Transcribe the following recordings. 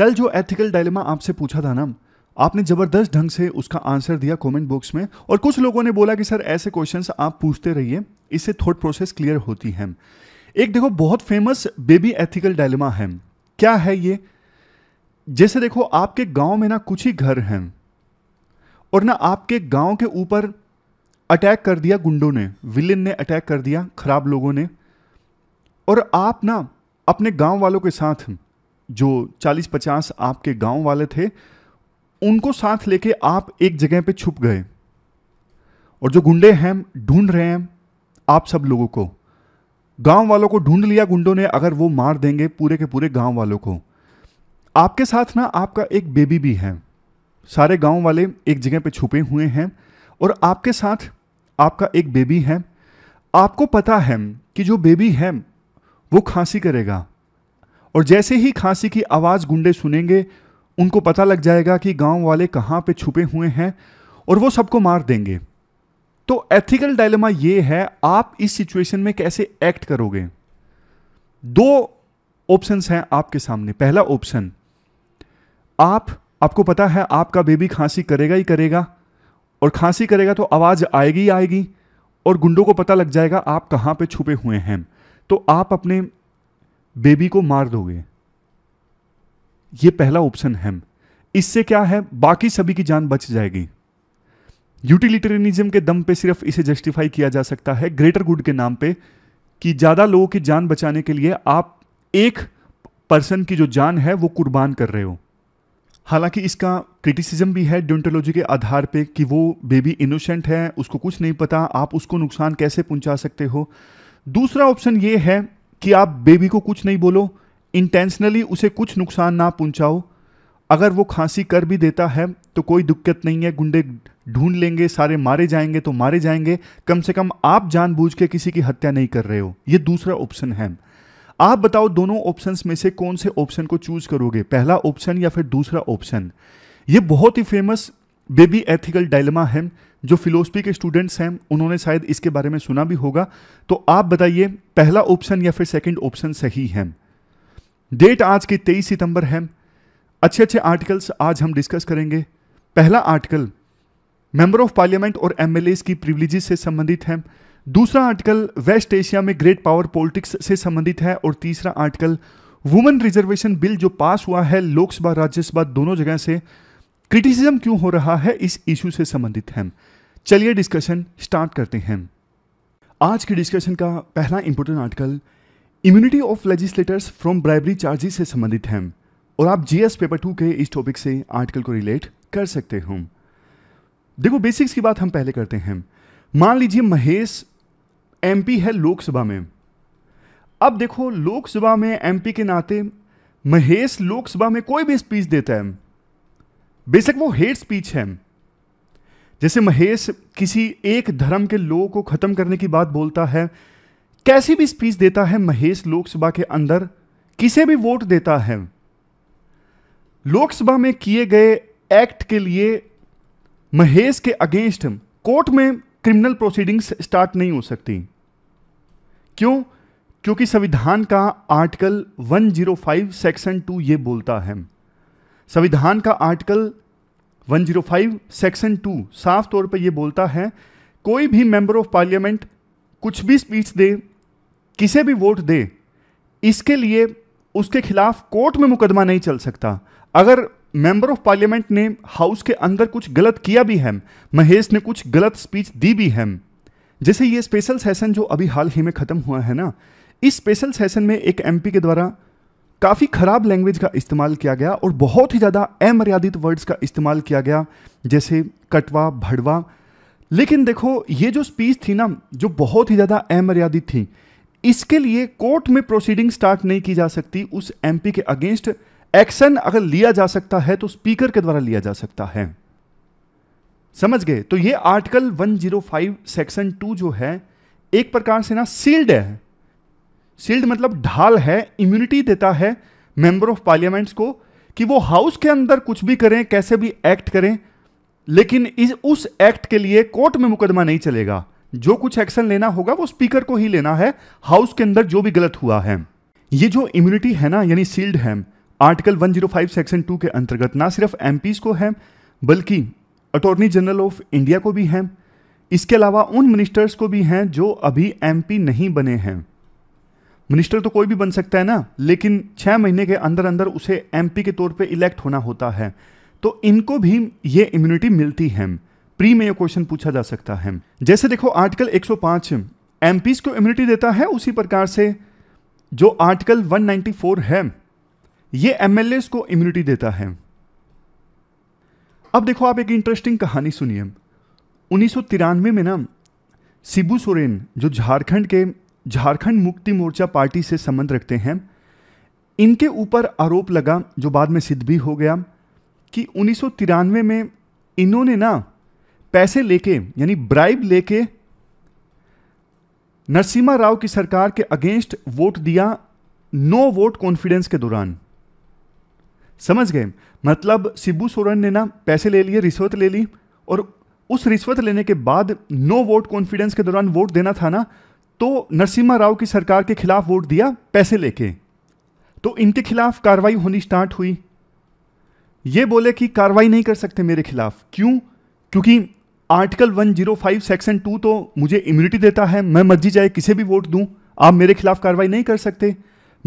कल जो ethical dilemma आपसे पूछा था ना आपने ज़बरदस्त ढंग से उसका आंसर दिया कमेंट बॉक्स में और कुछ लोगों ने बोला कि सर ऐसे क्वेश्चंस आप पूछते रहिए इससे थॉट प्रोसेस क्लियर होती है एक देखो बहुत फेमस बेबी एथिकल डायलेमा है क्या है ये जैसे देखो आपके गांव में ना कुछ ही घर हैं और ना आपके गांव के ऊपर अटैक कर दिया गुंडों ने विलेन ने अटैक कर दिया खराब लोगों ने और आप ना अपने गांव वालों के साथ जो 40-50 आपके गांव वाले थे उनको साथ लेके आप एक जगह पे छुप गए और जो गुंडे हैं ढूंढ रहे हैं आप सब लोगों को गांव वालों को ढूंढ लिया गुंडों ने अगर वो मार देंगे पूरे के पूरे गांव वालों को आपके साथ ना आपका एक बेबी भी है सारे गांव वाले एक जगह पे छुपे हुए हैं और आपके साथ आपका एक बेबी है आपको पता है कि जो बेबी है वो खांसी करेगा और जैसे ही खांसी की आवाज़ गुंडे सुनेंगे उनको पता लग जाएगा कि गांव वाले कहाँ पे छुपे हुए हैं और वो सबको मार देंगे तो एथिकल डायलमा ये है आप इस सिचुएशन में कैसे एक्ट करोगे दो ऑप्शंस हैं आपके सामने पहला ऑप्शन आप आपको पता है आपका बेबी खांसी करेगा ही करेगा और खांसी करेगा तो आवाज़ आएगी आएगी और गुंडों को पता लग जाएगा आप कहाँ पे छुपे हुए हैं तो आप अपने बेबी को मार दोगे ये पहला ऑप्शन है इससे क्या है बाकी सभी की जान बच जाएगी यूटिलिटरिज्म के दम पे सिर्फ इसे जस्टिफाई किया जा सकता है ग्रेटर गुड के नाम पे कि ज़्यादा लोगों की जान बचाने के लिए आप एक पर्सन की जो जान है वो कुर्बान कर रहे हो हालांकि इसका क्रिटिसिज्म भी है ड्यूंटोलॉजी के आधार पे कि वो बेबी इनोसेंट है उसको कुछ नहीं पता आप उसको नुकसान कैसे पहुंचा सकते हो दूसरा ऑप्शन ये है कि आप बेबी को कुछ नहीं बोलो इंटेंशनली उसे कुछ नुकसान ना पहुंचाओ अगर वो खांसी कर भी देता है तो कोई दिक्कत नहीं है गुंडे ढूंढ लेंगे सारे मारे जाएंगे तो मारे जाएंगे कम से कम आप जानबूझ के किसी की हत्या नहीं कर रहे हो ये दूसरा ऑप्शन है आप बताओ दोनों ऑप्शंस में से कौन से ऑप्शन को चूज करोगे पहला ऑप्शन या फिर दूसरा ऑप्शन ये बहुत ही फेमस बेबी एथिकल डायलमा है जो फिलोसफी के स्टूडेंट्स हैं उन्होंने शायद इसके बारे में सुना भी होगा तो आप बताइए पहला ऑप्शन या फिर सेकंड ऑप्शन सही है डेट आज की तेईस सितंबर है अच्छे अच्छे आर्टिकल्स आज हम डिस्कस करेंगे पहला आर्टिकल मेंबर ऑफ पार्लियामेंट और एम की प्रिविलेजेस से संबंधित है दूसरा आर्टिकल वेस्ट एशिया में ग्रेट पावर पॉलिटिक्स से संबंधित है और तीसरा आर्टिकल वुमेन रिजर्वेशन बिल जो पास हुआ है लोकसभा राज्यसभा दोनों जगह से क्रिटिसिज्म क्यों हो रहा है इस इशू से संबंधित है चलिए डिस्कशन स्टार्ट करते हैं आज की डिस्कशन का पहला important article immunity of legislators from bribery charges से संबंधित है और आप जीएस पेपर टू के इस टॉपिक से आर्टिकल को रिलेट कर सकते हो देखो बेसिक्स की बात हम पहले करते हैं मान लीजिए महेश एमपी है लोकसभा में अब देखो लोकसभा में एमपी के नाते महेश लोकसभा में कोई भी स्पीच देता है बेशक वो हेट स्पीच है जैसे महेश किसी एक धर्म के लोगों को ख़त्म करने की बात बोलता है कैसी भी स्पीच देता है महेश लोकसभा के अंदर किसे भी वोट देता है लोकसभा में किए गए एक्ट के लिए महेश के अगेंस्ट कोर्ट में क्रिमिनल प्रोसीडिंग्स स्टार्ट नहीं हो सकती क्यों क्योंकि संविधान का आर्टिकल 105 सेक्शन 2 ये बोलता है संविधान का आर्टिकल 105 सेक्शन 2 साफ तौर पर यह बोलता है कोई भी मेंबर ऑफ पार्लियामेंट कुछ भी स्पीच दे किसे भी वोट दे इसके लिए उसके खिलाफ कोर्ट में मुकदमा नहीं चल सकता अगर मेंबर ऑफ पार्लियामेंट ने हाउस के अंदर कुछ गलत किया भी है महेश ने कुछ गलत स्पीच दी भी है जैसे ये स्पेशल सेशन जो अभी हाल ही में ख़त्म हुआ है ना इस स्पेशल सेशन में एक एमपी के द्वारा काफ़ी ख़राब लैंग्वेज का इस्तेमाल किया गया और बहुत ही ज़्यादा अमर्यादित वर्ड्स का इस्तेमाल किया गया जैसे कटवा भड़वा लेकिन देखो ये जो स्पीच थी ना जो बहुत ही ज़्यादा अमर्यादित थी इसके लिए कोर्ट में प्रोसीडिंग स्टार्ट नहीं की जा सकती उस एमपी के अगेंस्ट एक्शन अगर लिया जा सकता है तो स्पीकर के द्वारा लिया जा सकता है समझ गए तो ये आर्टिकल 105 सेक्शन 2 जो है एक प्रकार से ना सील्ड है शील्ड मतलब ढाल है इम्यूनिटी देता है मेंबर ऑफ पार्लियामेंट्स को कि वो हाउस के अंदर कुछ भी करें कैसे भी एक्ट करें लेकिन इस उस एक्ट के लिए कोर्ट में मुकदमा नहीं चलेगा जो कुछ एक्शन लेना होगा वो स्पीकर को ही लेना है हाउस के अंदर जो भी गलत हुआ है ये जो इम्यूनिटी है ना यानी सील्ड है आर्टिकल 105 सेक्शन 2 के अंतर्गत ना सिर्फ एम को है बल्कि अटॉर्नी जनरल ऑफ इंडिया को भी है इसके अलावा उन मिनिस्टर्स को भी हैं जो अभी एम नहीं बने हैं मिनिस्टर तो कोई भी बन सकता है ना लेकिन छः महीने के अंदर अंदर उसे एम के तौर पर इलेक्ट होना होता है तो इनको भी ये इम्यूनिटी मिलती है प्री में यह क्वेश्चन पूछा जा सकता है जैसे देखो आर्टिकल 105 एमपीस को इम्यूनिटी देता है उसी प्रकार से जो आर्टिकल 194 है ये एमएलएस को इम्यूनिटी देता है अब देखो आप एक इंटरेस्टिंग कहानी सुनिए उन्नीस में ना सिबू सोरेन जो झारखंड के झारखंड मुक्ति मोर्चा पार्टी से संबंध रखते हैं इनके ऊपर आरोप लगा जो बाद में सिद्ध भी हो गया कि उन्नीस में इन्होंने ना पैसे लेके यानी ब्राइब लेके नरसिम्हा राव की सरकार के अगेंस्ट वोट दिया नो वोट कॉन्फिडेंस के दौरान समझ गए मतलब सिब्बू सोरेन ने ना पैसे ले लिए रिश्वत ले ली और उस रिश्वत लेने के बाद नो वोट कॉन्फिडेंस के दौरान वोट देना था ना तो नरसिम्हा राव की सरकार के खिलाफ वोट दिया पैसे लेके तो इनके खिलाफ कार्रवाई होनी स्टार्ट हुई ये बोले कि कार्रवाई नहीं कर सकते मेरे खिलाफ क्यों क्योंकि आर्टिकल 105 सेक्शन 2 तो मुझे इम्यूनिटी देता है मैं मर्जी जाए किसे भी वोट दूं आप मेरे खिलाफ कार्रवाई नहीं कर सकते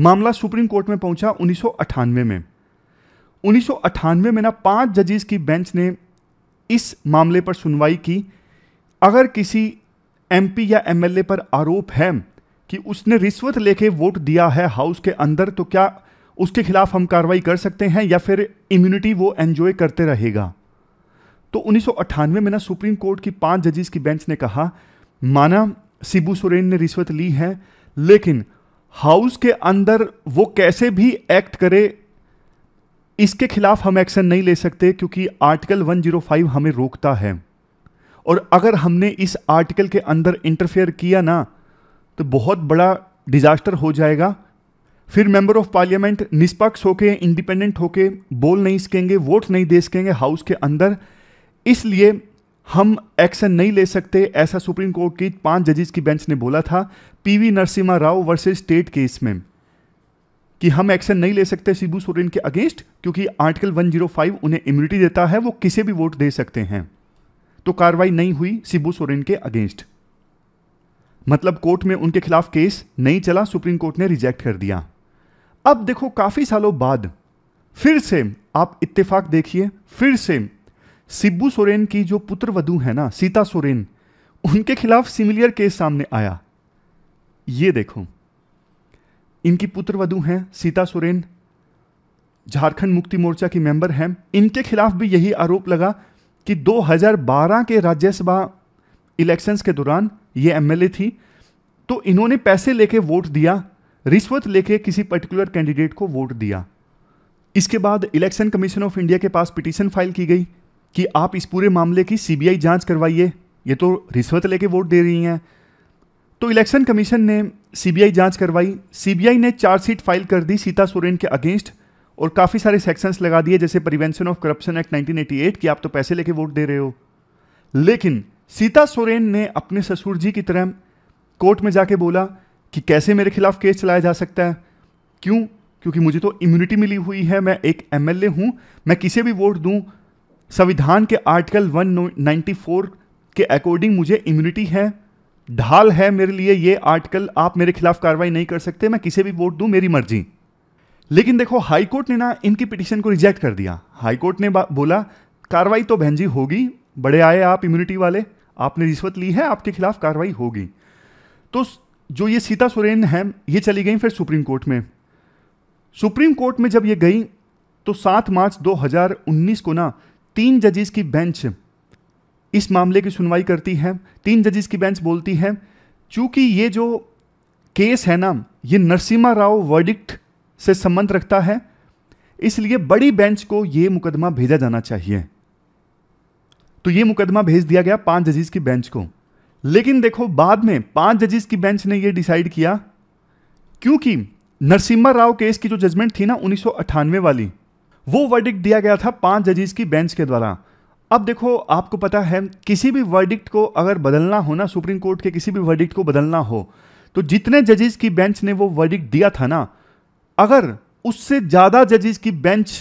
मामला सुप्रीम कोर्ट में पहुंचा उन्नीस में उन्नीस में ना पांच जजेस की बेंच ने इस मामले पर सुनवाई की अगर किसी एमपी या एमएलए पर आरोप है कि उसने रिश्वत लेके वोट दिया है हाउस के अंदर तो क्या उसके खिलाफ हम कार्रवाई कर सकते हैं या फिर इम्यूनिटी वो एंजॉय करते रहेगा तो उन्नीस में ना सुप्रीम कोर्ट की पांच जजेस की बेंच ने कहा माना सिबू सोरेन ने रिश्वत ली है लेकिन हाउस के अंदर वो कैसे भी एक्ट करे इसके खिलाफ हम एक्शन नहीं ले सकते क्योंकि आर्टिकल 105 हमें रोकता है और अगर हमने इस आर्टिकल के अंदर इंटरफेयर किया ना तो बहुत बड़ा डिज़ास्टर हो जाएगा फिर मेंबर ऑफ पार्लियामेंट निष्पक्ष होके इंडिपेंडेंट होके बोल नहीं सकेंगे वोट नहीं दे सकेंगे हाउस के अंदर इसलिए हम एक्शन नहीं ले सकते ऐसा सुप्रीम कोर्ट की पांच जजेस की बेंच ने बोला था PV Narasimha Rao versus state case में कि हम एक्शन नहीं ले सकते सिबू सोरेन के अगेंस्ट क्योंकि आर्टिकल 105 उन्हें इम्यूनिटी देता है वो किसे भी वोट दे सकते हैं तो कार्रवाई नहीं हुई सिब्बू सोरेन के अगेंस्ट मतलब कोर्ट में उनके खिलाफ केस नहीं चला सुप्रीम कोर्ट ने रिजेक्ट कर दिया अब देखो काफी सालों बाद फिर से आप इत्तेफाक देखिए फिर से सिब्बू सोरेन की जो पुत्र वधु है ना सीता सोरेन उनके खिलाफ सिमिलियर केस सामने आया ये देखो इनकी पुत्र वधु हैं सीता सोरेन झारखंड मुक्ति मोर्चा की मेंबर हैं इनके खिलाफ भी यही आरोप लगा कि 2012 के राज्यसभा इलेक्शंस के दौरान ये एमएलए थी तो इन्होंने पैसे लेके वोट दिया रिश्वत लेके किसी पर्टिकुलर कैंडिडेट को वोट दिया इसके बाद इलेक्शन कमीशन ऑफ इंडिया के पास पिटीशन फाइल की गई कि आप इस पूरे मामले की सीबीआई जांच करवाइए ये तो रिश्वत लेके वोट दे रही हैं तो इलेक्शन कमीशन ने सीबीआई जांच करवाई सीबीआई ने चार्जशीट फाइल कर दी सीता सोरेन के अगेंस्ट और काफ़ी सारे सेक्शंस लगा दिए जैसे प्रिवेंशन ऑफ करप्शन एक्ट 1988 कि आप तो पैसे लेके वोट दे रहे हो लेकिन सीता सोरेन ने अपने ससुर जी की तरह कोर्ट में जाके बोला कि कैसे मेरे खिलाफ केस चलाया जा सकता है क्यों क्योंकि मुझे तो इम्यूनिटी मिली हुई है मैं एक एम एल मैं किसे भी वोट दूँ संविधान के आर्टिकल वन के अकॉर्डिंग मुझे इम्यूनिटी है ढाल है मेरे लिए ये आर्टिकल आप मेरे खिलाफ कार्रवाई नहीं कर सकते मैं किसे भी वोट दूँ मेरी मर्जी लेकिन देखो हाईकोर्ट ने ना इनकी पिटिशन को रिजेक्ट कर दिया हाईकोर्ट ने बोला कार्रवाई तो बहन जी होगी बड़े आए आप इम्यूनिटी वाले आपने रिश्वत ली है आपके खिलाफ कार्रवाई होगी तो जो ये सीता सोरेन है ये चली गई फिर सुप्रीम कोर्ट में सुप्रीम कोर्ट में जब ये गई तो 7 मार्च 2019 को ना तीन जजेस की बेंच इस मामले की सुनवाई करती है तीन जजेस की बेंच बोलती है चूंकि ये जो केस है ना ये नरसिम्हा राव वर्डिक्ट से संबंध रखता है इसलिए बड़ी बेंच को यह मुकदमा भेजा जाना चाहिए तो यह मुकदमा भेज दिया गया पांच जजेस की बेंच को लेकिन देखो बाद में पांच जजीज की बेंच ने यह डिसाइड किया क्योंकि नरसिम्हा राव केस की जो जजमेंट थी ना उन्नीस वाली वो वर्डिक्ट दिया गया था पांच जजीज की बेंच के द्वारा अब देखो आपको पता है किसी भी वर्डिक्ट को अगर बदलना हो ना सुप्रीम कोर्ट के किसी भी वर्डिक्ट को बदलना हो तो जितने जजेस की बेंच ने वो वर्डिक्ट दिया था ना अगर उससे ज़्यादा जजेस की बेंच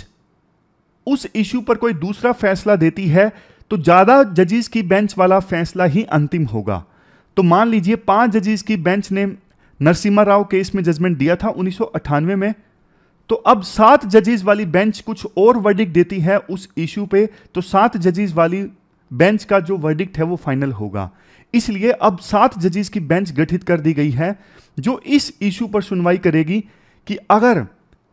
उस इश्यू पर कोई दूसरा फैसला देती है तो ज़्यादा जजेस की बेंच वाला फैसला ही अंतिम होगा तो मान लीजिए पांच जजेस की बेंच ने नरसिम्हा राव केस में जजमेंट दिया था उन्नीस में तो अब सात जजेस वाली बेंच कुछ और वर्डिक देती है उस इशू पे तो सात जजेस वाली बेंच का जो वर्डिक्ट है वो फाइनल होगा इसलिए अब सात जजेस की बेंच गठित कर दी गई है जो इस इशू पर सुनवाई करेगी कि अगर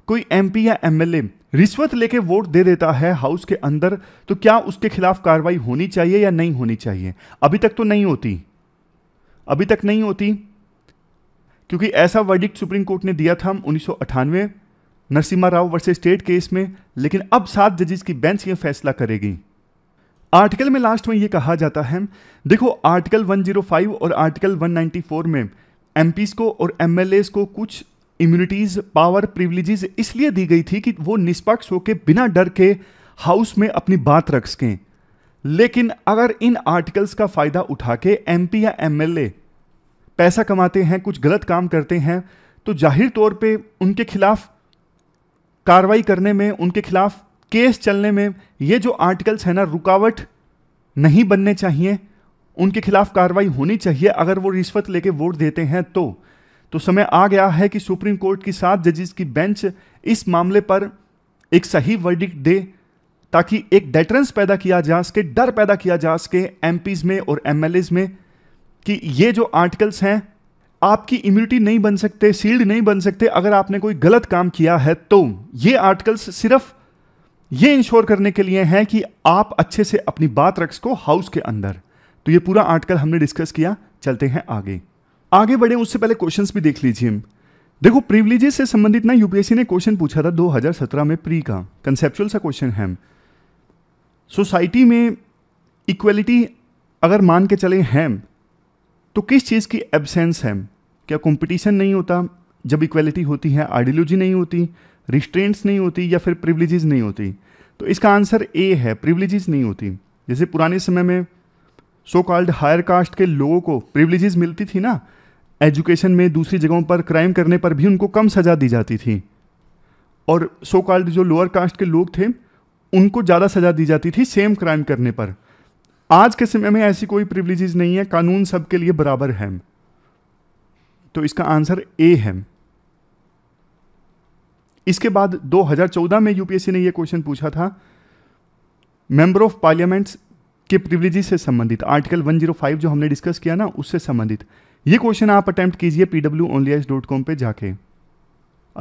कोई एमपी या एमएलए रिश्वत लेके वोट दे देता है हाउस के अंदर तो क्या उसके खिलाफ कार्रवाई होनी चाहिए या नहीं होनी चाहिए अभी तक तो नहीं होती अभी तक नहीं होती क्योंकि ऐसा वर्डिक्ट सुप्रीम कोर्ट ने दिया था उन्नीस Narasimha Rao versus state case में लेकिन अब सात जजेस की बेंच यह फैसला करेगी आर्टिकल में लास्ट में यह कहा जाता है देखो आर्टिकल 105 और आर्टिकल 194 में एम को और एम को कुछ इम्यूनिटीज पावर प्रिविलेजेस इसलिए दी गई थी कि वो निष्पक्ष होकर बिना डर के हाउस में अपनी बात रख सकें लेकिन अगर इन आर्टिकल्स का फ़ायदा उठा के एम या एम पैसा कमाते हैं कुछ गलत काम करते हैं तो जाहिर तौर पे उनके खिलाफ कार्रवाई करने में उनके खिलाफ केस चलने में ये जो आर्टिकल्स हैं ना रुकावट नहीं बनने चाहिए उनके खिलाफ कार्रवाई होनी चाहिए अगर वो रिश्वत लेके वोट देते हैं तो तो समय आ गया है कि सुप्रीम कोर्ट की सात जजेस की बेंच इस मामले पर एक सही वर्डिक्ट दे ताकि एक डेटरेंस पैदा किया जा सके डर पैदा किया जा सके एम में और एम में कि ये जो आर्टिकल्स हैं आपकी इम्यूनिटी नहीं बन सकते सील्ड नहीं बन सकते अगर आपने कोई गलत काम किया है तो ये आर्टिकल्स सिर्फ ये इंश्योर करने के लिए हैं कि आप अच्छे से अपनी बात रख सको हाउस के अंदर तो ये पूरा आर्टिकल हमने डिस्कस किया चलते हैं आगे आगे बढ़े उससे पहले क्वेश्चन भी देख लीजिए देखो प्रिविलेजेस से संबंधित ना यूपीएससी ने क्वेश्चन पूछा था 2017 में प्री का कंसेप्चुअल सा क्वेश्चन है सोसाइटी में इक्वलिटी अगर मान के चले हैं तो किस चीज़ की एबसेंस है क्या कंपटीशन नहीं होता जब इक्वलिटी होती है आइडियोलॉजी नहीं होती रिस्ट्रेंट्स नहीं होती या फिर प्रिवलेजेस नहीं होती तो इसका आंसर ए है प्रिवलेजेस नहीं होती जैसे पुराने समय में सो कॉल्ड हायर कास्ट के लोगों को प्रिवलेजेस मिलती थी ना एजुकेशन में दूसरी जगहों पर क्राइम करने पर भी उनको कम सज़ा दी जाती थी और सो कॉल्ड जो लोअर कास्ट के लोग थे उनको ज़्यादा सज़ा दी जाती थी सेम क्राइम करने पर आज के समय में ऐसी कोई प्रिवलेजेस नहीं है कानून सबके लिए बराबर है तो इसका आंसर ए है इसके बाद 2014 में यूपीएससी ने यह क्वेश्चन पूछा था मेंबर ऑफ पार्लियामेंट्स के प्रिवलेजेस से संबंधित आर्टिकल 105 जो हमने डिस्कस किया ना उससे संबंधित ये क्वेश्चन आप अटेम्प्ट कीजिए P W only S dot com पर जाके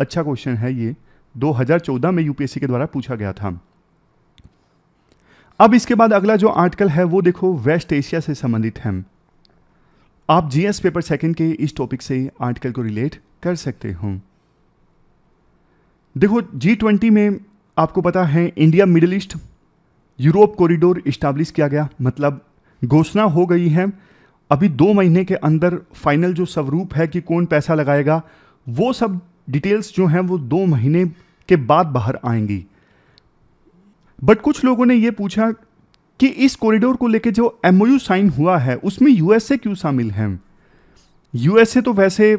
अच्छा क्वेश्चन है ये 2014 में यूपीएससी के द्वारा पूछा गया था अब इसके बाद अगला जो आर्टिकल है वो देखो वेस्ट एशिया से संबंधित है आप जीएस पेपर सेकंड के इस टॉपिक से आर्टिकल को रिलेट कर सकते हो देखो जी ट्वेंटी में आपको पता है India middle east Europe corridor establish किया गया मतलब घोषणा हो गई है अभी दो महीने के अंदर फाइनल जो स्वरूप है कि कौन पैसा लगाएगा वो सब डिटेल्स जो हैं वो दो महीने के बाद बाहर आएंगी बट कुछ लोगों ने ये पूछा कि इस कॉरिडोर को लेके जो एमओयू साइन हुआ है उसमें यूएसए क्यों शामिल हैं यूएसए तो वैसे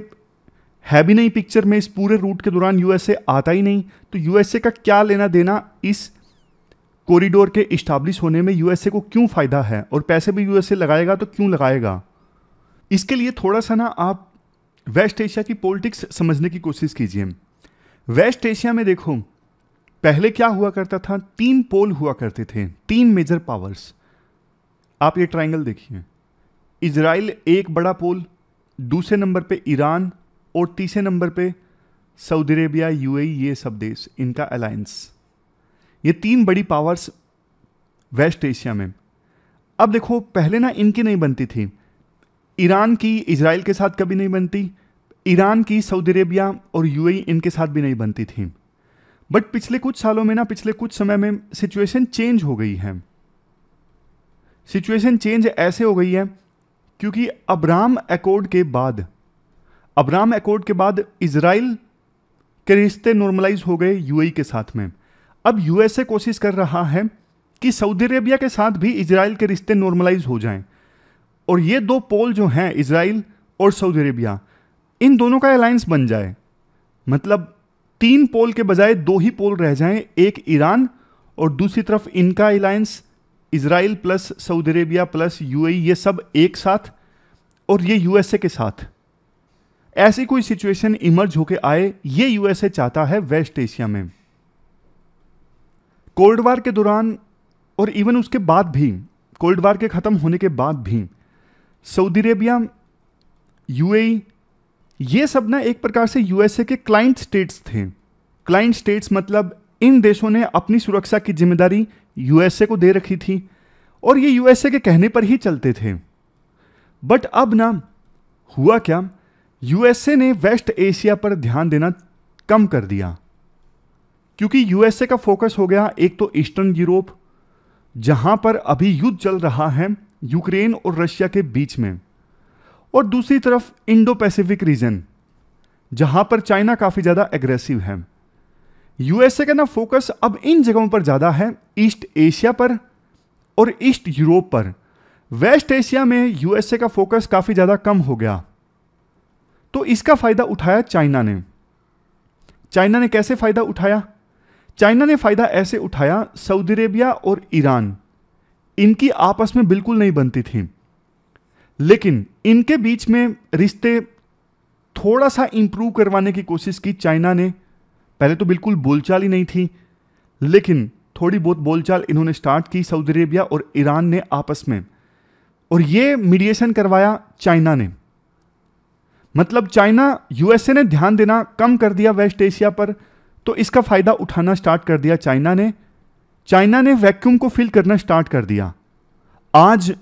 है भी नहीं पिक्चर में इस पूरे रूट के दौरान यूएसए आता ही नहीं तो यूएसए का क्या लेना देना इस कॉरिडोर के इस्टाब्लिश होने में यूएसए को क्यों फ़ायदा है और पैसे भी यूएसए लगाएगा तो क्यों लगाएगा इसके लिए थोड़ा सा ना आप वेस्ट एशिया की पॉलिटिक्स समझने की कोशिश कीजिए वेस्ट एशिया में देखो पहले क्या हुआ करता था तीन पोल हुआ करते थे तीन मेजर पावर्स आप ये ट्रायंगल देखिए इसराइल एक बड़ा पोल दूसरे नंबर पे ईरान और तीसरे नंबर पे सऊदी अरेबिया यूएई ये सब देश इनका अलायंस ये तीन बड़ी पावर्स वेस्ट एशिया में अब देखो पहले ना इनकी नहीं बनती थी ईरान की इसराइल के साथ कभी नहीं बनती ईरान की सऊदी अरेबिया और यूएई इनके साथ भी नहीं बनती थी बट पिछले कुछ सालों में ना पिछले कुछ समय में सिचुएशन चेंज हो गई है सिचुएशन चेंज ऐसे हो गई है क्योंकि अब्राम एकॉर्ड के बाद अब्राम एकॉर्ड के बाद इसराइल के रिश्ते नॉर्मलाइज हो गए यूएई के साथ में अब यूएसए कोशिश कर रहा है कि सऊदी अरेबिया के साथ भी इसराइल के रिश्ते नॉर्मलाइज हो जाएं और ये दो पोल जो हैं इसराइल और सऊदी अरेबिया इन दोनों का अलायंस बन जाए मतलब तीन पोल के बजाय दो ही पोल रह जाएं एक ईरान और दूसरी तरफ इनका alliance Israel plus Saudi Arabia plus UAE e, ये सब एक साथ और ये यूएसए के साथ ऐसी कोई सिचुएशन इमर्ज होके आए ये यूएसए चाहता है वेस्ट एशिया में कोल्ड वार के दौरान और इवन उसके बाद भी कोल्ड वार के ख़त्म होने के बाद भी सऊदी अरेबिया यूएई ये सब ना एक प्रकार से यूएसए के क्लाइंट स्टेट्स थे क्लाइंट स्टेट्स मतलब इन देशों ने अपनी सुरक्षा की जिम्मेदारी यूएसए को दे रखी थी और ये यूएसए के कहने पर ही चलते थे बट अब ना हुआ क्या यूएसए ने वेस्ट एशिया पर ध्यान देना कम कर दिया क्योंकि यूएसए का फोकस हो गया एक तो ईस्टर्न यूरोप जहां पर अभी युद्ध चल रहा है यूक्रेन और रशिया के बीच में और दूसरी तरफ इंडो पैसिफिक रीजन जहां पर चाइना काफ़ी ज़्यादा एग्रेसिव है यूएसए का ना फोकस अब इन जगहों पर ज़्यादा है ईस्ट एशिया पर और ईस्ट यूरोप पर वेस्ट एशिया में यूएसए का फोकस काफ़ी ज़्यादा कम हो गया तो इसका फ़ायदा उठाया चाइना ने चाइना ने कैसे फ़ायदा उठाया चाइना ने फ़ायदा ऐसे उठाया सऊदी अरेबिया और ईरान इनकी आपस में बिल्कुल नहीं बनती थी लेकिन इनके बीच में रिश्ते थोड़ा सा इंप्रूव करवाने की कोशिश की चाइना ने पहले तो बिल्कुल बोलचाल ही नहीं थी लेकिन थोड़ी बहुत बोलचाल इन्होंने स्टार्ट की सऊदी अरेबिया और ईरान ने आपस में और ये मीडिएशन करवाया चाइना ने मतलब चाइना यूएसए ने ध्यान देना कम कर दिया वेस्ट एशिया पर तो इसका फ़ायदा उठाना स्टार्ट कर दिया चाइना ने चाइना ने वैक्यूम को फिल करना स्टार्ट कर दिया आज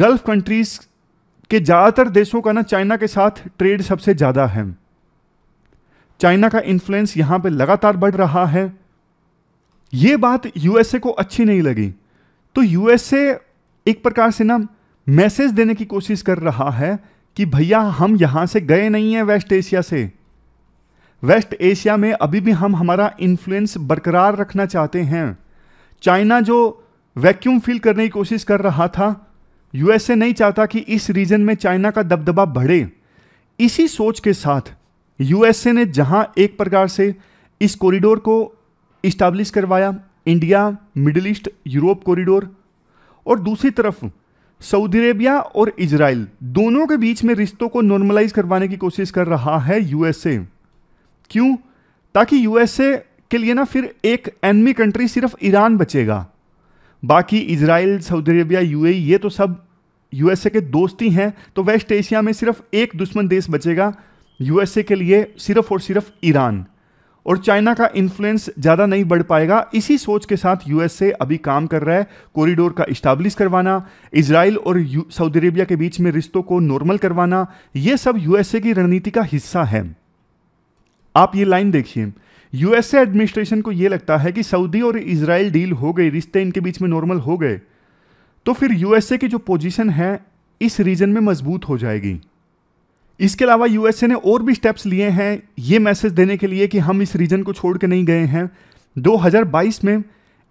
गल्फ़ कंट्रीज़ के ज़्यादातर देशों का ना चाइना के साथ ट्रेड सबसे ज़्यादा है चाइना का इन्फ्लुएंस यहाँ पे लगातार बढ़ रहा है ये बात यूएसए को अच्छी नहीं लगी तो यूएसए एक प्रकार से ना मैसेज देने की कोशिश कर रहा है कि भैया हम यहाँ से गए नहीं हैं वेस्ट एशिया से वेस्ट एशिया में अभी भी हम हमारा इन्फ्लुएंस बरकरार रखना चाहते हैं चाइना जो वैक्यूम फिल करने की कोशिश कर रहा था यूएसए नहीं चाहता कि इस रीजन में चाइना का दबदबा बढ़े इसी सोच के साथ यूएसए ने जहां एक प्रकार से इस कॉरिडोर को इस्टाब्लिश करवाया India middle east Europe corridor और दूसरी तरफ सऊदी अरेबिया और इजराइल दोनों के बीच में रिश्तों को नॉर्मलाइज करवाने की कोशिश कर रहा है यूएसए क्यों ताकि यूएसए के लिए ना फिर एक एनमी कंट्री सिर्फ ईरान बचेगा बाकी Israel Saudi Arabia UAE e, ये तो सब यूएसए के दोस्ती हैं तो वेस्ट एशिया में सिर्फ एक दुश्मन देश बचेगा यूएसए के लिए सिर्फ और सिर्फ ईरान और चाइना का इन्फ्लुएंस ज़्यादा नहीं बढ़ पाएगा इसी सोच के साथ यूएसए अभी काम कर रहा है कॉरिडोर का इस्टाब्लिश करवाना इसराइल और सऊदी अरेबिया के बीच में रिश्तों को नॉर्मल करवाना ये सब यूएसए की रणनीति का हिस्सा है आप ये लाइन देखिए यूएसए एडमिनिस्ट्रेशन को ये लगता है कि सऊदी और इसराइल डील हो गई रिश्ते इनके बीच में नॉर्मल हो गए तो फिर यूएसए की जो पोजीशन है इस रीजन में मजबूत हो जाएगी इसके अलावा यूएसए ने और भी स्टेप्स लिए हैं ये मैसेज देने के लिए कि हम इस रीजन को छोड़ के नहीं गए हैं 2022 में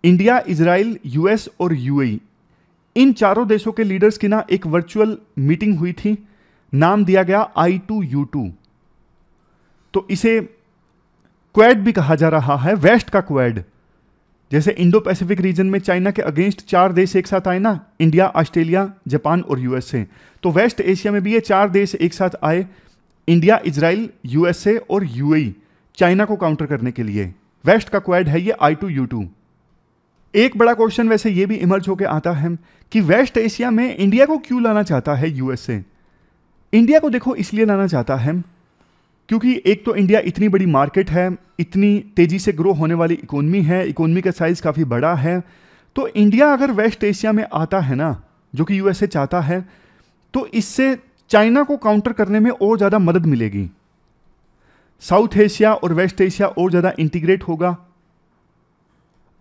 इंडिया इसराइल यूएस और यूएई e, इन चारों देशों के लीडर्स की ना एक वर्चुअल मीटिंग हुई थी नाम दिया गया आई टू यू टू तो इसे क्वैड भी कहा जा रहा है वेस्ट का क्वैड जैसे इंडो पैसिफिक रीजन में चाइना के अगेंस्ट चार देश एक साथ आए ना इंडिया ऑस्ट्रेलिया जापान और यूएसए तो वेस्ट एशिया में भी ये चार देश एक साथ आए इंडिया इसराइल यूएसए और यूएई चाइना को काउंटर करने के लिए वेस्ट का क्वैड है ये आई टू यू टू एक बड़ा क्वेश्चन वैसे ये भी इमर्ज होकर आता है कि वेस्ट एशिया में इंडिया को क्यों लाना चाहता है यूएसए इंडिया को देखो इसलिए लाना चाहता है क्योंकि एक तो इंडिया इतनी बड़ी मार्केट है इतनी तेज़ी से ग्रो होने वाली इकोनमी है इकोनमी का साइज़ काफ़ी बड़ा है तो इंडिया अगर वेस्ट एशिया में आता है ना जो कि यूएसए चाहता है तो इससे चाइना को काउंटर करने में और ज़्यादा मदद मिलेगी साउथ एशिया और वेस्ट एशिया और ज़्यादा इंटीग्रेट होगा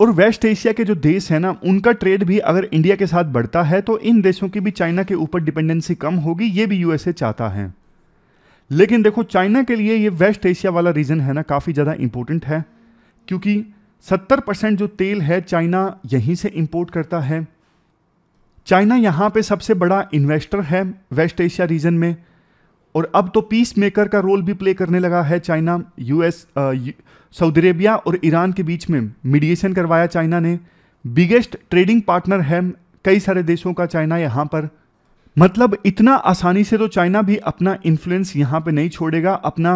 और वेस्ट एशिया के जो देश हैं ना उनका ट्रेड भी अगर इंडिया के साथ बढ़ता है तो इन देशों की भी चाइना के ऊपर डिपेंडेंसी कम होगी ये भी यूएसए चाहता है लेकिन देखो चाइना के लिए ये वेस्ट एशिया वाला रीजन है ना काफ़ी ज़्यादा इम्पोर्टेंट है क्योंकि 70 परसेंट जो तेल है चाइना यहीं से इंपोर्ट करता है चाइना यहाँ पे सबसे बड़ा इन्वेस्टर है वेस्ट एशिया रीजन में और अब तो पीस मेकर का रोल भी प्ले करने लगा है चाइना यूएस सऊदी अरेबिया और ईरान के बीच में मीडिएशन करवाया चाइना ने बिगेस्ट ट्रेडिंग पार्टनर है कई सारे देशों का चाइना यहाँ पर मतलब इतना आसानी से तो चाइना भी अपना इन्फ्लुएंस यहाँ पे नहीं छोड़ेगा अपना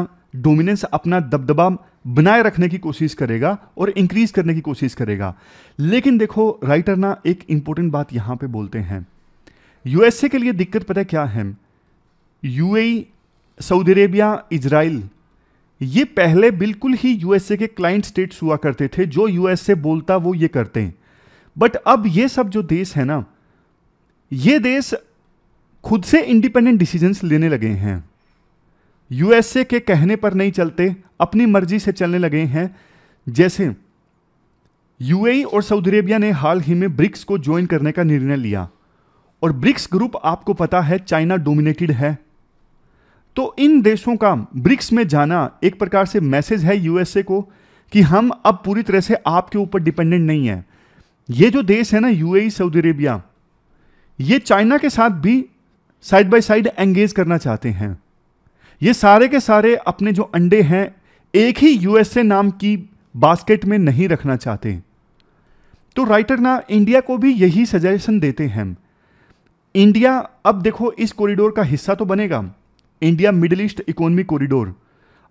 डोमिनेंस अपना दबदबा बनाए रखने की कोशिश करेगा और इंक्रीज करने की कोशिश करेगा लेकिन देखो राइटर ना एक इंपॉर्टेंट बात यहाँ पे बोलते हैं यूएसए के लिए दिक्कत पता क्या है यूएई सऊदी अरेबिया इजराइल ये पहले बिल्कुल ही यूएसए के क्लाइंट स्टेट्स हुआ करते थे जो यूएसए बोलता वो ये करते हैं बट अब ये सब जो देश है ना ये देश खुद से इंडिपेंडेंट डिसीजंस लेने लगे हैं यूएसए के कहने पर नहीं चलते अपनी मर्जी से चलने लगे हैं जैसे यूएई e और सऊदी अरेबिया ने हाल ही में ब्रिक्स को ज्वाइन करने का निर्णय लिया और ब्रिक्स ग्रुप आपको पता है चाइना डोमिनेटेड है तो इन देशों का ब्रिक्स में जाना एक प्रकार से मैसेज है यूएसए को कि हम अब पूरी तरह से आपके ऊपर डिपेंडेंट नहीं है ये जो देश है ना यूएई सऊदी अरेबिया ये चाइना के साथ भी साइड बाय साइड एंगेज करना चाहते हैं ये सारे के सारे अपने जो अंडे हैं एक ही यूएसए नाम की बास्केट में नहीं रखना चाहते तो राइटर ना इंडिया को भी यही सजेशन देते हैं इंडिया अब देखो इस कॉरिडोर का हिस्सा तो बनेगा India middle east economy corridor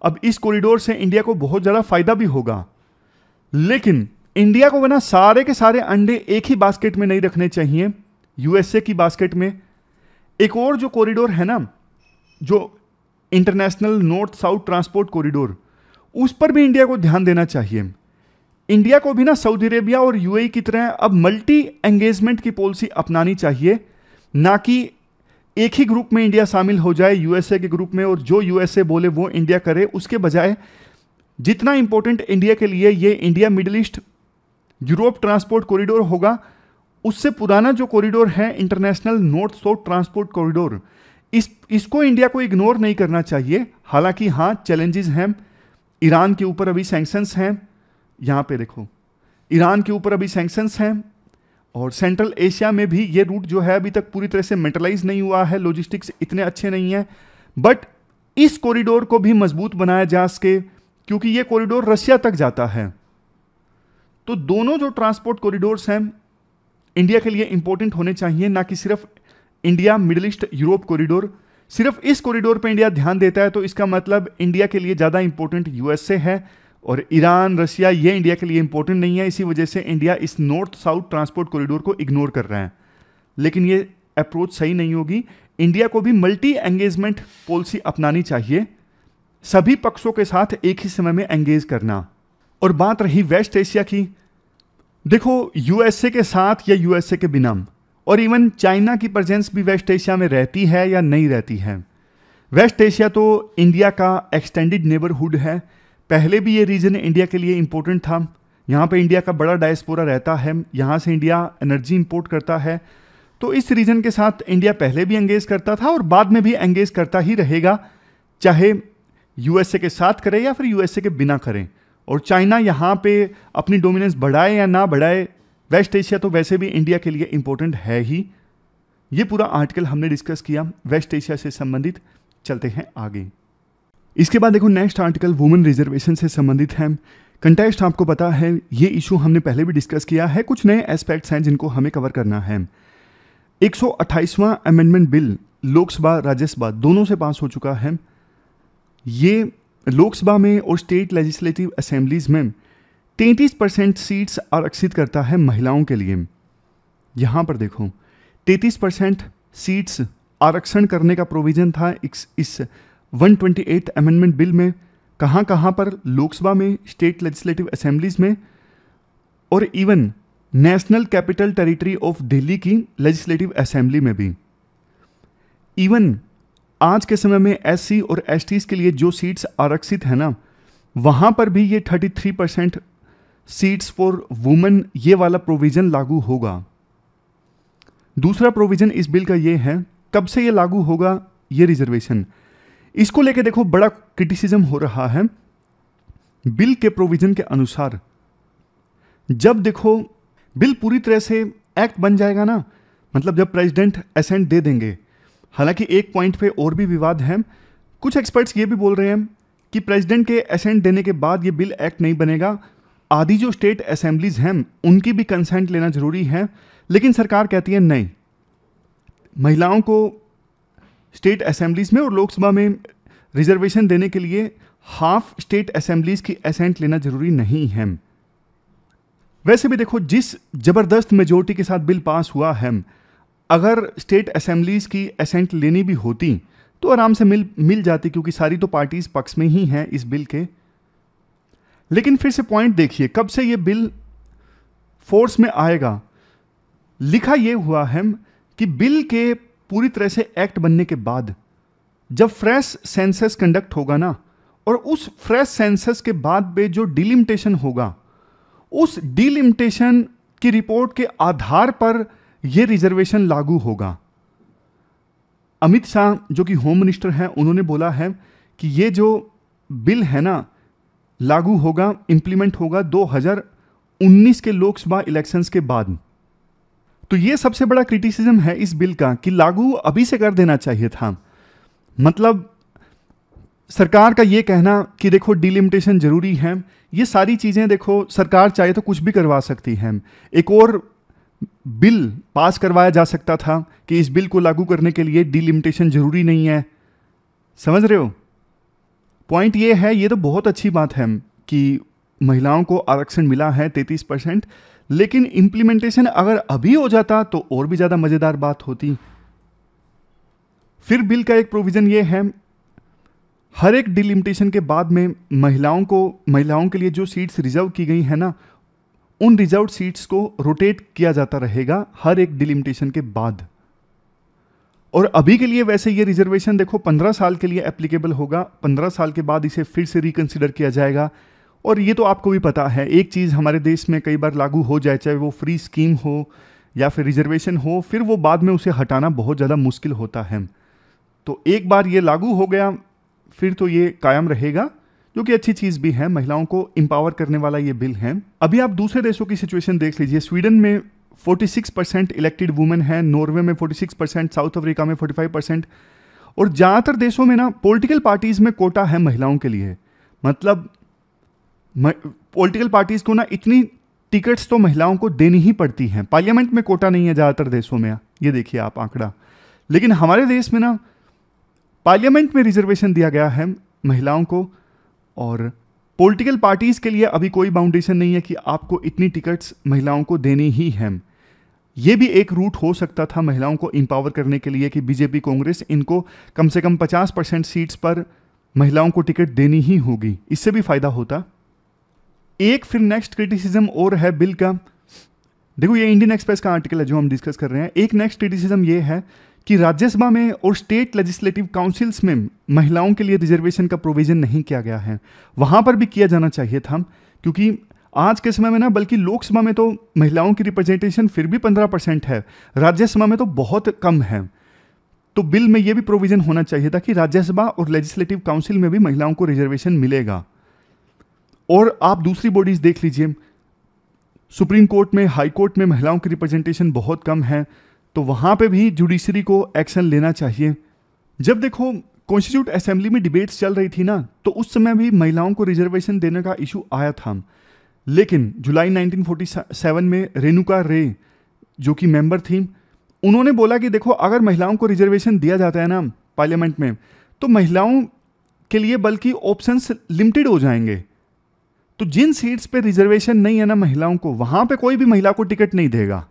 अब इस कॉरिडोर से इंडिया को बहुत ज़्यादा फायदा भी होगा लेकिन इंडिया को बना सारे के सारे अंडे एक ही बास्केट में नहीं रखने चाहिए यूएसए की बास्केट में एक और जो कॉरिडोर है ना जो international north south transport corridor उस पर भी इंडिया को ध्यान देना चाहिए इंडिया को भी ना सऊदी अरेबिया और यूएई e की तरह अब मल्टी एंगेजमेंट की पॉलिसी अपनानी चाहिए ना कि एक ही ग्रुप में इंडिया शामिल हो जाए यूएसए के ग्रुप में और जो यूएसए बोले वो इंडिया करे उसके बजाय जितना इंपॉर्टेंट इंडिया के लिए ये India middle east Europe transport corridor होगा उससे पुराना जो कॉरिडोर है international north south transport corridor इस इसको इंडिया को इग्नोर नहीं करना चाहिए हालांकि हाँ चैलेंजेस हैं ईरान के ऊपर अभी सैंक्शंस हैं यहाँ पे देखो ईरान के ऊपर अभी सैंक्शंस हैं और सेंट्रल एशिया में भी ये रूट जो है अभी तक पूरी तरह से मेटलाइज नहीं हुआ है लॉजिस्टिक्स इतने अच्छे नहीं हैं बट इस कॉरिडोर को भी मजबूत बनाया जा सके क्योंकि ये कॉरिडोर रशिया तक जाता है तो दोनों जो ट्रांसपोर्ट कॉरिडोर्स हैं इंडिया के लिए इंपॉर्टेंट होने चाहिए ना कि सिर्फ India middle east Europe corridor सिर्फ इस कॉरिडोर पे इंडिया ध्यान देता है तो इसका मतलब इंडिया के लिए ज़्यादा इंपॉर्टेंट यूएसए है और ईरान रशिया ये इंडिया के लिए इंपॉर्टेंट नहीं है इसी वजह से इंडिया इस नॉर्थ साउथ ट्रांसपोर्ट कॉरिडोर को इग्नोर कर रहे हैं लेकिन ये अप्रोच सही नहीं होगी इंडिया को भी मल्टी एंगेजमेंट पॉलिसी अपनानी चाहिए सभी पक्षों के साथ एक ही समय में एंगेज करना और बात रही वेस्ट एशिया की देखो यूएसए के साथ या यूएसए के बिना और इवन चाइना की प्रजेंस भी वेस्ट एशिया में रहती है या नहीं रहती है वेस्ट एशिया तो इंडिया का एक्सटेंडेड नेबरहुड है पहले भी ये रीजन इंडिया के लिए इंपॉर्टेंट था यहाँ पे इंडिया का बड़ा डायस्पोरा रहता है यहाँ से इंडिया एनर्जी इंपोर्ट करता है तो इस रीजन के साथ इंडिया पहले भी एंगेज करता था और बाद में भी एंगेज करता ही रहेगा चाहे यूएसए के साथ करें या फिर यूएसए के बिना करें और चाइना यहाँ पे अपनी डोमिनेंस बढ़ाए या ना बढ़ाए वेस्ट एशिया तो वैसे भी इंडिया के लिए इंपॉर्टेंट है ही ये पूरा आर्टिकल हमने डिस्कस किया वेस्ट एशिया से संबंधित चलते हैं आगे इसके बाद देखो नेक्स्ट आर्टिकल वुमेन रिजर्वेशन से संबंधित है कंटेस्ट आपको पता है ये इशू हमने पहले भी डिस्कस किया है कुछ नए एस्पेक्ट्स हैं जिनको हमें कवर करना है एक अमेंडमेंट बिल लोकसभा राज्यसभा दोनों से पास हो चुका है ये लोकसभा में और स्टेट लेजिस्लेटिव असेंबलीज में 33 परसेंट सीट्स आरक्षित करता है महिलाओं के लिए यहाँ पर देखो 33 परसेंट सीट्स आरक्षण करने का प्रोविज़न था इस, इस 128 अमेंडमेंट बिल में कहाँ कहाँ पर लोकसभा में स्टेट लेजिस्लेटिव असेंबलीज में और even national capital territory of Delhi की लेजिस्लेटिव असेंबली में भी इवन आज के समय में एस और एस के लिए जो सीट्स आरक्षित है ना वहाँ पर भी ये 33 परसेंट सीट्स फॉर वुमेन ये वाला प्रोविज़न लागू होगा दूसरा प्रोविज़न इस बिल का ये है कब से ये लागू होगा ये रिजर्वेशन इसको लेके देखो बड़ा क्रिटिसिज्म हो रहा है बिल के प्रोविज़न के अनुसार जब देखो बिल पूरी तरह से एक्ट बन जाएगा ना मतलब जब प्रेसिडेंट असेंट दे देंगे हालांकि एक पॉइंट पे और भी विवाद हैं कुछ एक्सपर्ट्स ये भी बोल रहे हैं कि प्रेसिडेंट के असेंट देने के बाद ये बिल एक्ट नहीं बनेगा आदि जो स्टेट असेंबलीज हैं उनकी भी कंसेंट लेना ज़रूरी है लेकिन सरकार कहती है नहीं महिलाओं को स्टेट असेंबलीज में और लोकसभा में रिजर्वेशन देने के लिए हाफ स्टेट असेंबलीज की असेंट लेना ज़रूरी नहीं है वैसे भी देखो जिस ज़बरदस्त मेजोरिटी के साथ बिल पास हुआ है अगर स्टेट असेंबलीज की असेंट लेनी भी होती तो आराम से मिल मिल जाती क्योंकि सारी तो पार्टीज पक्ष में ही हैं इस बिल के लेकिन फिर से पॉइंट देखिए कब से ये बिल फोर्स में आएगा लिखा ये हुआ है कि बिल के पूरी तरह से एक्ट बनने के बाद जब फ्रेश सेंसस कंडक्ट होगा ना और उस फ्रेश सेंसस के बाद पे जो डिलिमिटेशन होगा उस डिलिमिटेशन की रिपोर्ट के आधार पर ये रिजर्वेशन लागू होगा अमित शाह जो कि होम मिनिस्टर हैं उन्होंने बोला है कि ये जो बिल है ना लागू होगा इम्प्लीमेंट होगा 2019 के लोकसभा इलेक्शंस के बाद तो ये सबसे बड़ा क्रिटिसिज्म है इस बिल का कि लागू अभी से कर देना चाहिए था मतलब सरकार का ये कहना कि देखो डिलिमिटेशन ज़रूरी है ये सारी चीज़ें देखो सरकार चाहे तो कुछ भी करवा सकती है एक और बिल पास करवाया जा सकता था कि इस बिल को लागू करने के लिए डिलिमिटेशन ज़रूरी नहीं है समझ रहे हो पॉइंट ये है ये तो बहुत अच्छी बात है कि महिलाओं को आरक्षण मिला है तैतीस परसेंट लेकिन इम्प्लीमेंटेशन अगर अभी हो जाता तो और भी ज़्यादा मज़ेदार बात होती फिर बिल का एक प्रोविज़न ये है हर एक डिलिमिटेशन के बाद में महिलाओं को महिलाओं के लिए जो सीट्स रिजर्व की गई हैं ना उन रिजर्व सीट्स को रोटेट किया जाता रहेगा हर एक डिलिमिटेशन के बाद और अभी के लिए वैसे ये रिजर्वेशन देखो पंद्रह साल के लिए एप्लीकेबल होगा पंद्रह साल के बाद इसे फिर से रिकंसिडर किया जाएगा और ये तो आपको भी पता है एक चीज़ हमारे देश में कई बार लागू हो जाए चाहे वो फ्री स्कीम हो या फिर रिजर्वेशन हो फिर वो बाद में उसे हटाना बहुत ज़्यादा मुश्किल होता है तो एक बार ये लागू हो गया फिर तो ये कायम रहेगा जो कि अच्छी चीज भी है महिलाओं को इंपावर करने वाला ये बिल है अभी आप दूसरे देशों की सिचुएशन देख लीजिए स्वीडन में 46 परसेंट इलेक्टेड वुमेन है नॉर्वे में 46 परसेंट साउथ अफ्रीका में 45 परसेंट और ज़्यादातर देशों में ना पॉलिटिकल पार्टीज़ में कोटा है महिलाओं के लिए मतलब पॉलिटिकल पार्टीज़ को ना इतनी टिकट्स तो महिलाओं को देनी ही पड़ती हैं पार्लियामेंट में कोटा नहीं है ज़्यादातर देशों में ये देखिए आप आंकड़ा लेकिन हमारे देश में ना पार्लियामेंट में रिजर्वेशन दिया गया है महिलाओं को और पॉलिटिकल पार्टीज़ के लिए अभी कोई बाउंडेशन नहीं है कि आपको इतनी टिकट्स महिलाओं को देनी ही है ये भी एक रूट हो सकता था महिलाओं को इम्पावर करने के लिए कि बीजेपी कांग्रेस इनको कम से कम 50 परसेंट सीट्स पर महिलाओं को टिकट देनी ही होगी इससे भी फ़ायदा होता एक फिर नेक्स्ट क्रिटिसिज्म और है बिल का देखो ये इंडियन एक्सप्रेस का आर्टिकल है जो हम डिस्कस कर रहे हैं एक नेक्स्ट क्रिटिसिज्म ये है कि राज्यसभा में और स्टेट लेजिस्लेटिव काउंसिल्स में महिलाओं के लिए रिजर्वेशन का प्रोविज़न नहीं किया गया है वहाँ पर भी किया जाना चाहिए था क्योंकि आज के समय में ना बल्कि लोकसभा में तो महिलाओं की रिप्रेजेंटेशन फिर भी पंद्रह परसेंट है राज्यसभा में तो बहुत कम है तो बिल में यह भी प्रोविज़न होना चाहिए था कि राज्यसभा और लेजिस्लेटिव काउंसिल में भी महिलाओं को रिजर्वेशन मिलेगा और आप दूसरी बॉडीज़ देख लीजिए सुप्रीम कोर्ट में हाई कोर्ट में महिलाओं की रिप्रेजेंटेशन बहुत कम है तो वहाँ पे भी जुडिशरी को एक्शन लेना चाहिए जब देखो कॉन्स्टिट्यूट असेंबली में डिबेट्स चल रही थी ना तो उस समय भी महिलाओं को रिजर्वेशन देने का इशू आया था लेकिन जुलाई 1947 में रेणुका रे जो कि मेंबर थी उन्होंने बोला कि देखो अगर महिलाओं को रिजर्वेशन दिया जाता है ना पार्लियामेंट में तो महिलाओं के लिए बल्कि ऑप्शंस लिमिटेड हो जाएंगे तो जिन सीट्स पे रिजर्वेशन नहीं है ना महिलाओं को वहाँ पे कोई भी महिला को टिकट नहीं देगा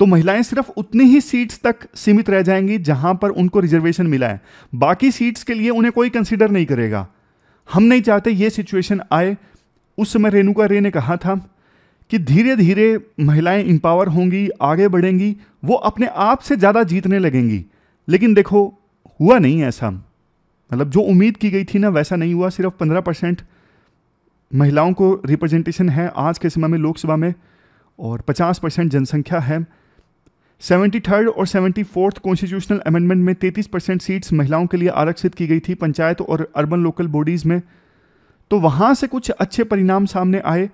तो महिलाएं सिर्फ उतनी ही सीट्स तक सीमित रह जाएंगी जहां पर उनको रिजर्वेशन मिला है बाकी सीट्स के लिए उन्हें कोई कंसिडर नहीं करेगा हम नहीं चाहते ये सिचुएशन आए उस समय रेणुका रे ने कहा था कि धीरे धीरे महिलाएं इंपावर होंगी आगे बढ़ेंगी वो अपने आप से ज़्यादा जीतने लगेंगी लेकिन देखो हुआ नहीं ऐसा मतलब जो उम्मीद की गई थी ना वैसा नहीं हुआ सिर्फ पंद्रह परसेंट महिलाओं को रिप्रेजेंटेशन है आज के समय में लोकसभा में और पचास परसेंट जनसंख्या है सेवेंटी थर्ड और सेवेंटी फोर्थ कॉन्स्टिट्यूशनल अमेंडमेंट में तैतीस परसेंट सीट्स महिलाओं के लिए आरक्षित की गई थी पंचायत और अर्बन लोकल बॉडीज़ में तो वहां से कुछ अच्छे परिणाम सामने आए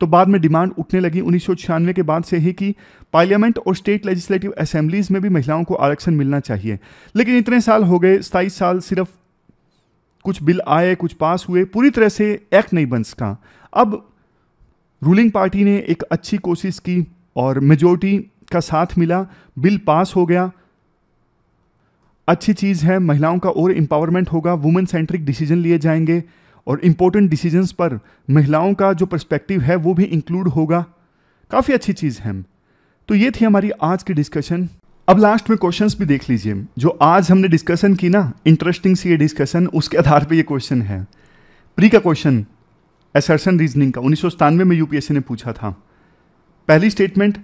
तो बाद में डिमांड उठने लगी उन्नीस के बाद से ही कि पार्लियामेंट और स्टेट लेजिस्लेटिव असेंबलीज में भी महिलाओं को आरक्षण मिलना चाहिए लेकिन इतने साल हो गए सताईस साल सिर्फ कुछ बिल आए कुछ पास हुए पूरी तरह से एक्ट नहीं बन सका अब रूलिंग पार्टी ने एक अच्छी कोशिश की और मेजोरिटी का साथ मिला बिल पास हो गया अच्छी चीज़ है महिलाओं का और एम्पावरमेंट होगा वुमेन सेंट्रिक डिसीजन लिए जाएंगे और इम्पोर्टेंट डिसीजंस पर महिलाओं का जो पर्सपेक्टिव है वो भी इंक्लूड होगा काफ़ी अच्छी चीज़ है तो ये थी हमारी आज की डिस्कशन अब लास्ट में क्वेश्चंस भी देख लीजिए जो आज हमने डिस्कशन की ना इंटरेस्टिंग सी ये डिस्कशन उसके आधार पे ये क्वेश्चन है प्री का क्वेश्चन एसर्सन रीजनिंग का उन्नीस में यूपीएससी ने पूछा था पहली स्टेटमेंट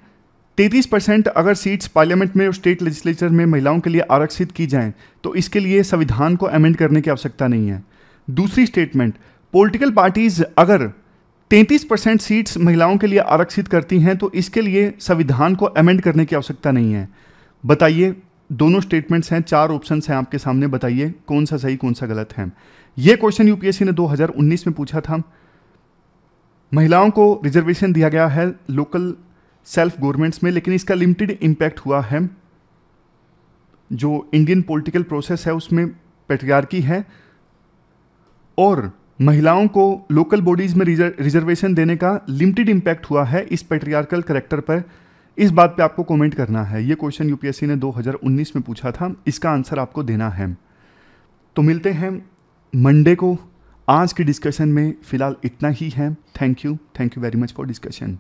तैतीस परसेंट अगर सीट्स पार्लियामेंट में और स्टेट लेजिस्लेचर में महिलाओं के लिए आरक्षित की जाएं तो इसके लिए संविधान को अमेंड करने की आवश्यकता नहीं है दूसरी स्टेटमेंट पॉलिटिकल पार्टीज़ अगर 33 परसेंट सीट्स महिलाओं के लिए आरक्षित करती हैं तो इसके लिए संविधान को अमेंड करने की आवश्यकता नहीं है बताइए दोनों स्टेटमेंट्स हैं चार ऑप्शन हैं आपके सामने बताइए कौन सा सही कौन सा गलत है ये क्वेश्चन यूपीएससी ने 2019 में पूछा था महिलाओं को रिजर्वेशन दिया गया है लोकल सेल्फ गवर्नमेंट्स में लेकिन इसका लिमिटेड इम्पैक्ट हुआ है जो इंडियन पॉलिटिकल प्रोसेस है उसमें पेट्रियार्की है और महिलाओं को लोकल बॉडीज़ में रिजर्वेशन देने का लिमिटेड इम्पैक्ट हुआ है इस पेट्रियार्कल करेक्टर पर इस बात पे आपको कमेंट करना है ये क्वेश्चन यूपीएससी ने 2019 में पूछा था इसका आंसर आपको देना है तो मिलते हैं मंडे को आज की डिस्कशन में फ़िलहाल इतना ही है thank you thank you very much for discussion